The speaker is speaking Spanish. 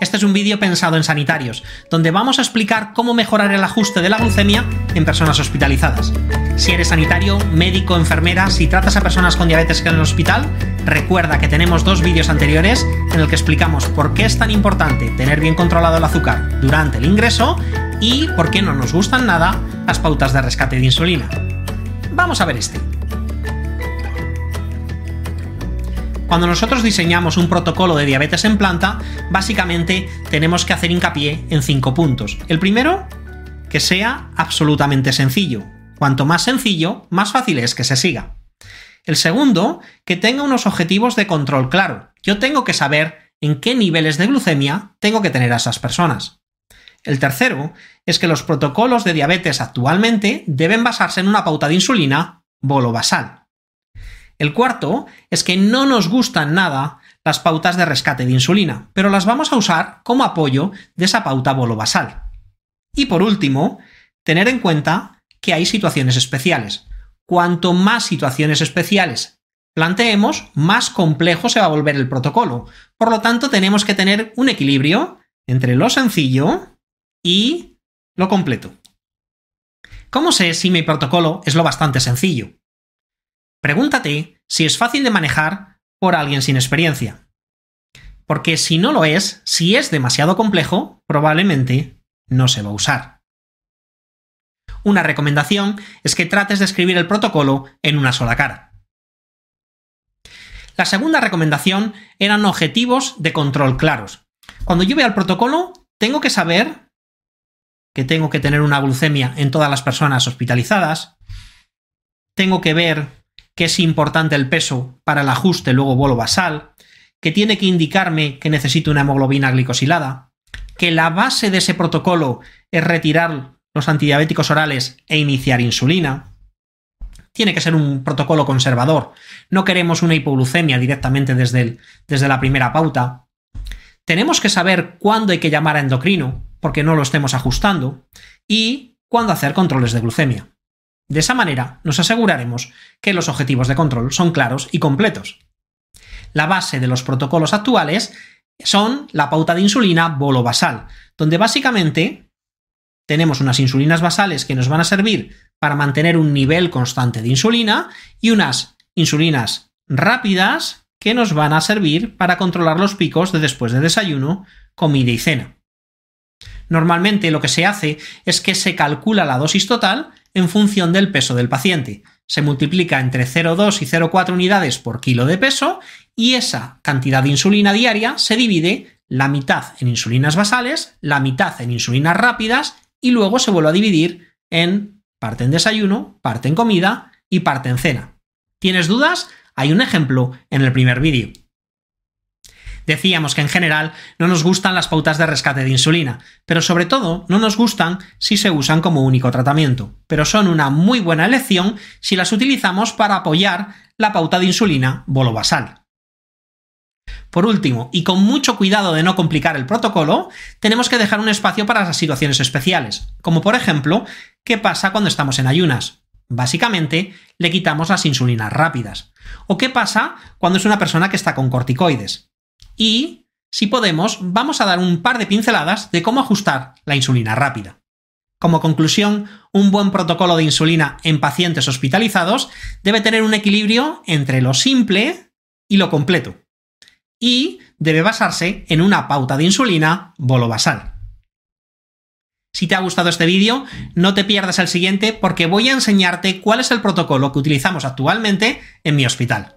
Este es un vídeo pensado en sanitarios, donde vamos a explicar cómo mejorar el ajuste de la glucemia en personas hospitalizadas. Si eres sanitario, médico, enfermera, si tratas a personas con diabetes en el hospital, recuerda que tenemos dos vídeos anteriores en el que explicamos por qué es tan importante tener bien controlado el azúcar durante el ingreso y por qué no nos gustan nada las pautas de rescate de insulina. Vamos a ver este. Cuando nosotros diseñamos un protocolo de diabetes en planta, básicamente tenemos que hacer hincapié en cinco puntos. El primero, que sea absolutamente sencillo. Cuanto más sencillo, más fácil es que se siga. El segundo, que tenga unos objetivos de control claro. Yo tengo que saber en qué niveles de glucemia tengo que tener a esas personas. El tercero es que los protocolos de diabetes actualmente deben basarse en una pauta de insulina bolo basal. El cuarto es que no nos gustan nada las pautas de rescate de insulina, pero las vamos a usar como apoyo de esa pauta bolo-basal. Y por último, tener en cuenta que hay situaciones especiales. Cuanto más situaciones especiales planteemos, más complejo se va a volver el protocolo. Por lo tanto, tenemos que tener un equilibrio entre lo sencillo y lo completo. ¿Cómo sé si mi protocolo es lo bastante sencillo? Pregúntate si es fácil de manejar por alguien sin experiencia. Porque si no lo es, si es demasiado complejo, probablemente no se va a usar. Una recomendación es que trates de escribir el protocolo en una sola cara. La segunda recomendación eran objetivos de control claros. Cuando yo vea el protocolo, tengo que saber que tengo que tener una glucemia en todas las personas hospitalizadas, tengo que ver que es importante el peso para el ajuste luego vuelo basal, que tiene que indicarme que necesito una hemoglobina glicosilada, que la base de ese protocolo es retirar los antidiabéticos orales e iniciar insulina. Tiene que ser un protocolo conservador. No queremos una hipoglucemia directamente desde, el, desde la primera pauta. Tenemos que saber cuándo hay que llamar a endocrino, porque no lo estemos ajustando, y cuándo hacer controles de glucemia. De esa manera, nos aseguraremos que los objetivos de control son claros y completos. La base de los protocolos actuales son la pauta de insulina bolo-basal, donde básicamente tenemos unas insulinas basales que nos van a servir para mantener un nivel constante de insulina y unas insulinas rápidas que nos van a servir para controlar los picos de después de desayuno, comida y cena. Normalmente lo que se hace es que se calcula la dosis total en función del peso del paciente. Se multiplica entre 0,2 y 0,4 unidades por kilo de peso y esa cantidad de insulina diaria se divide la mitad en insulinas basales, la mitad en insulinas rápidas y luego se vuelve a dividir en parte en desayuno, parte en comida y parte en cena. ¿Tienes dudas? Hay un ejemplo en el primer vídeo. Decíamos que en general no nos gustan las pautas de rescate de insulina, pero sobre todo no nos gustan si se usan como único tratamiento, pero son una muy buena elección si las utilizamos para apoyar la pauta de insulina basal. Por último, y con mucho cuidado de no complicar el protocolo, tenemos que dejar un espacio para las situaciones especiales, como por ejemplo, qué pasa cuando estamos en ayunas. Básicamente, le quitamos las insulinas rápidas. ¿O qué pasa cuando es una persona que está con corticoides? y, si podemos, vamos a dar un par de pinceladas de cómo ajustar la insulina rápida. Como conclusión, un buen protocolo de insulina en pacientes hospitalizados debe tener un equilibrio entre lo simple y lo completo, y debe basarse en una pauta de insulina bolobasal. Si te ha gustado este vídeo, no te pierdas el siguiente porque voy a enseñarte cuál es el protocolo que utilizamos actualmente en mi hospital.